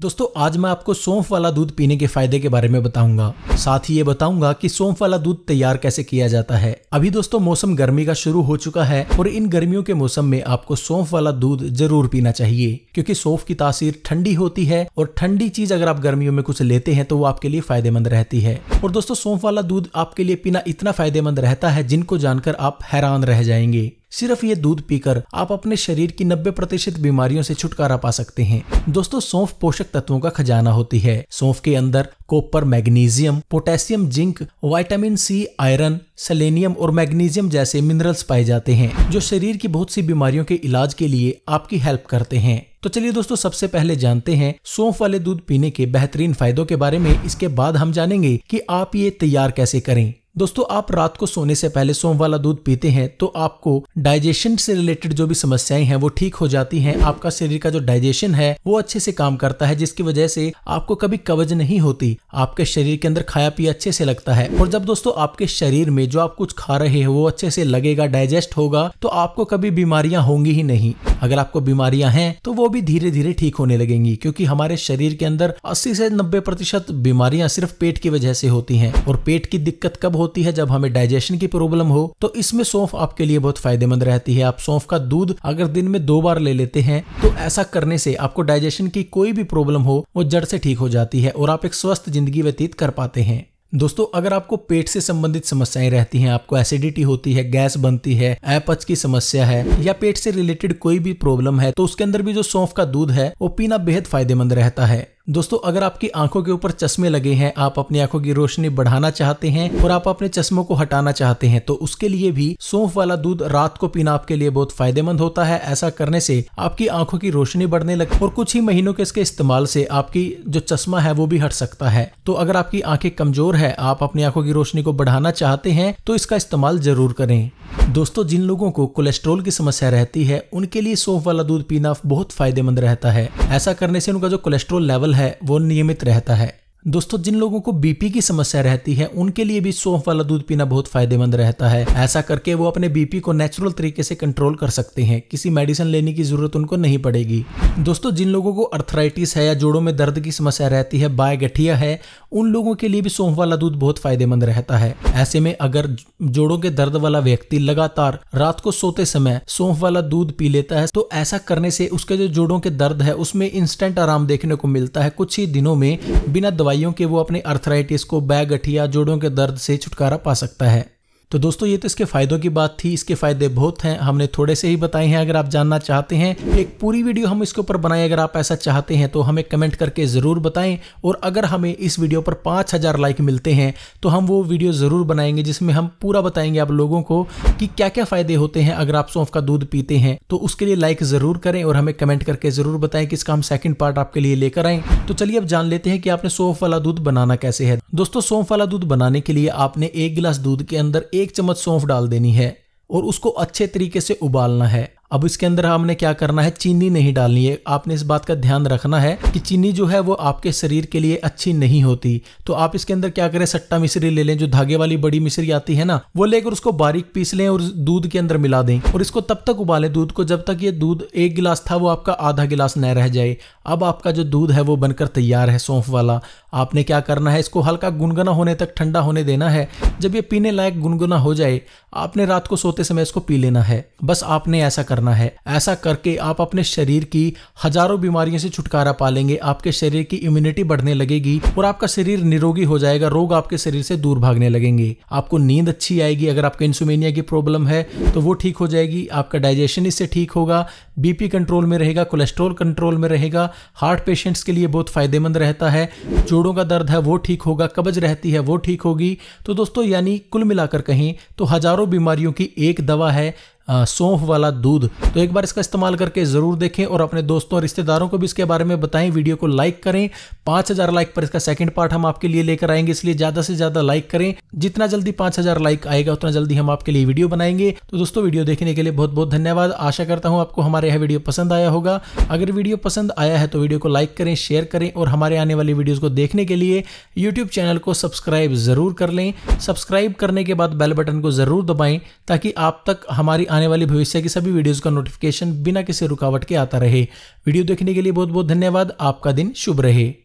दोस्तों आज मैं आपको सौंफ वाला दूध पीने के फायदे के बारे में बताऊंगा साथ ही ये बताऊंगा कि सौंफ वाला दूध तैयार कैसे किया जाता है अभी दोस्तों मौसम गर्मी का शुरू हो चुका है और इन गर्मियों के मौसम में आपको सौंफ वाला दूध जरूर पीना चाहिए क्योंकि सौंफ की तासीर ठंडी होती है और ठंडी चीज अगर आप गर्मियों में कुछ लेते हैं तो वो आपके लिए फायदेमंद रहती है और दोस्तों सौंफ वाला दूध आपके लिए पीना इतना फायदेमंद रहता है जिनको जानकर आप हैरान रह जाएंगे सिर्फ ये दूध पीकर आप अपने शरीर की नब्बे प्रतिशत बीमारियों से छुटकारा पा सकते हैं दोस्तों सौंफ पोषक तत्वों का खजाना होती है सौंफ के अंदर copper magnesium potassium zinc vitamin C iron selenium और मैग्नीशियम जैसे मिनरल्स पाए जाते हैं जो शरीर की बहुत सी बीमारियों के इलाज के लिए आपकी हेल्प करते हैं तो चलिए दोस्तों सबसे पहले जानते हैं सौंफ वाले दूध पीने के बेहतरीन फायदों के बारे में इसके बाद हम जानेंगे कि आप ये तैयार कैसे करें दोस्तों आप रात को सोने से पहले सोम वाला दूध पीते हैं तो आपको डाइजेशन से रिलेटेड जो भी समस्याएं हैं वो ठीक हो जाती हैं आपका शरीर का जो डाइजेशन है वो अच्छे से काम करता है जिसकी वजह से आपको कभी कब्ज नहीं होती आपके शरीर के अंदर खाया पिया अच्छे से लगता है और जब दोस्तों आपके शरीर में जो आप कुछ खा रहे हैं वो अच्छे से लगेगा डाइजेस्ट होगा तो आपको कभी बीमारियां होंगी ही नहीं अगर आपको बीमारियां हैं तो वो भी धीरे धीरे ठीक होने लगेंगी क्योंकि हमारे शरीर के अंदर अस्सी से नब्बे प्रतिशत बीमारियां सिर्फ पेट की वजह से होती है और पेट की दिक्कत कब होती है जब हमें डाइजेशन की प्रॉब्लम हो तो इसमें सौंफ आपके लिए बहुत फायदेमंद रहती है आप सौंफ का दूध अगर दिन में दो बार ले लेते हैं तो ऐसा करने से आपको डाइजेशन की कोई भी प्रॉब्लम हो वो जड़ से ठीक हो जाती है और आप एक स्वस्थ जिंदगी व्यतीत कर पाते हैं दोस्तों अगर आपको पेट से संबंधित समस्याएं रहती हैं आपको एसिडिटी होती है गैस बनती है ऐपच की समस्या है या पेट से रिलेटेड कोई भी प्रॉब्लम है तो उसके अंदर भी जो सौंफ का दूध है वो पीना बेहद फायदेमंद रहता है दोस्तों अगर आपकी आंखों के ऊपर चश्मे लगे हैं आप अपनी आंखों की रोशनी बढ़ाना चाहते हैं और आप अपने चश्मों को हटाना चाहते हैं तो उसके लिए भी सौंफ वाला दूध रात को पीना आपके लिए बहुत फायदेमंद होता है ऐसा करने से आपकी आंखों की रोशनी बढ़ने लगे और कुछ ही महीनों के इसके इस्तेमाल से आपकी जो चश्मा है वो भी हट सकता है तो अगर आपकी आंखें कमजोर है आप अपनी आंखों की रोशनी को बढ़ाना चाहते हैं तो इसका इस्तेमाल जरूर करें दोस्तों जिन लोगों को कोलेस्ट्रोल की समस्या रहती है उनके लिए सौंफ वाला दूध पीना बहुत फायदेमंद रहता है ऐसा करने से उनका जो कोलेस्ट्रोल लेवल है वो नियमित रहता है दोस्तों जिन लोगों को बीपी की समस्या रहती है उनके लिए भी सौंफ वाला दूध पीना बहुत फायदेमंद रहता है ऐसा करके वो अपने बीपी को नेचुरल तरीके से कंट्रोल कर सकते हैं किसी मेडिसिन लेने की जरूरत उनको नहीं पड़ेगी दोस्तों जिन लोगों को अर्थराइटिस है या जोड़ों में दर्द की समस्या रहती है बाय गठिया है उन लोगों के लिए भी सौंफ वाला दूध बहुत फायदेमंद रहता है ऐसे में अगर जोड़ों के दर्द वाला व्यक्ति लगातार रात को सोते समय सौंफ वाला दूध पी लेता है तो ऐसा करने से उसके जो जोड़ों के दर्द है उसमें इंस्टेंट आराम देखने को मिलता है कुछ ही दिनों में बिना दवाई दवाइयों के वो अपने अर्थराइटिस को बैगठिया जोड़ों के दर्द से छुटकारा पा सकता है तो दोस्तों ये तो इसके फ़ायदों की बात थी इसके फ़ायदे बहुत हैं हमने थोड़े से ही बताए हैं अगर आप जानना चाहते हैं एक पूरी वीडियो हम इसके ऊपर बनाए अगर आप ऐसा चाहते हैं तो हमें कमेंट करके ज़रूर बताएं और अगर हमें इस वीडियो पर पांच हज़ार लाइक मिलते हैं तो हम वो वीडियो ज़रूर बनाएंगे जिसमें हम पूरा बताएंगे आप लोगों को कि क्या क्या फ़ायदे होते हैं अगर आप सौंफ का दूध पीते हैं तो उसके लिए लाइक ज़रूर करें और हमें कमेंट करके ज़रूर बताएं कि इसका हम सेकेंड पार्ट आपके लिए लेकर आए तो चलिए अब जान लेते हैं कि आपने सौंफ वाला दूध बनाना कैसे है दोस्तों सौंफ वाला दूध बनाने के लिए आपने एक गिलास दूध के अंदर एक एक चम्मच सौंफ डाल देनी है और उसको अच्छे तरीके से उबालना है अब इसके अंदर हमने क्या करना है चीनी नहीं डालनी है आपने इस बात का ध्यान रखना है कि चीनी जो है वो आपके शरीर के लिए अच्छी नहीं होती तो आप इसके अंदर क्या करें सट्टा मिश्री ले लें जो धागे वाली बड़ी मिश्री आती है ना वो लेकर उसको बारीक पीस लें और दूध के अंदर मिला दें और इसको तब तक उबालें दूध को जब तक ये दूध एक गिलास था वो आपका आधा गिलास न रह जाए अब आपका जो दूध है वो बनकर तैयार है सौंफ वाला आपने क्या करना है इसको हल्का गुनगुना होने तक ठंडा होने देना है जब ये पीने लायक गुनगुना हो जाए आपने रात को सोते समय इसको पी लेना है बस आपने ऐसा करना है ऐसा करके आप अपने शरीर की हजारों बीमारियों से छुटकारा पा लेंगे आपके शरीर की इम्यूनिटी बढ़ने लगेगी और आपका शरीर निरोगी हो जाएगा रोग आपके शरीर से दूर भागने लगेंगे आपको नींद अच्छी आएगी अगर आपके इंसुमेनिया की प्रॉब्लम है तो वो ठीक हो जाएगी आपका डाइजेशन इससे ठीक होगा बीपी कंट्रोल में रहेगा कोलेस्ट्रॉल कंट्रोल में रहेगा हार्ट पेशेंट्स के लिए बहुत फायदेमंद रहता है जोड़ों का दर्द है वो ठीक होगा कब्ज रहती है वो ठीक होगी तो दोस्तों यानी कुल मिलाकर कहें तो हजारों बीमारियों की एक दवा है सौंफ वाला दूध तो एक बार इसका इस्तेमाल करके ज़रूर देखें और अपने दोस्तों और रिश्तेदारों को भी इसके बारे में बताएं वीडियो को लाइक करें पाँच हज़ार लाइक पर इसका सेकंड पार्ट हम आपके लिए लेकर आएंगे इसलिए ज़्यादा से ज़्यादा लाइक करें जितना जल्दी पाँच हज़ार लाइक आएगा उतना जल्दी हम आपके लिए वीडियो बनाएंगे तो दोस्तों वीडियो देखने के लिए बहुत बहुत धन्यवाद आशा करता हूँ आपको हमारे यहाँ वीडियो पसंद आया होगा अगर वीडियो पसंद आया है तो वीडियो को लाइक करें शेयर करें और हमारे आने वाली वीडियोज़ को देखने के लिए यूट्यूब चैनल को सब्सक्राइब ज़रूर कर लें सब्सक्राइब करने के बाद बेल बटन को ज़रूर दबाएँ ताकि आप तक हमारी आने वाली भविष्य की सभी वीडियोस का नोटिफिकेशन बिना किसी रुकावट के आता रहे वीडियो देखने के लिए बहुत बहुत धन्यवाद आपका दिन शुभ रहे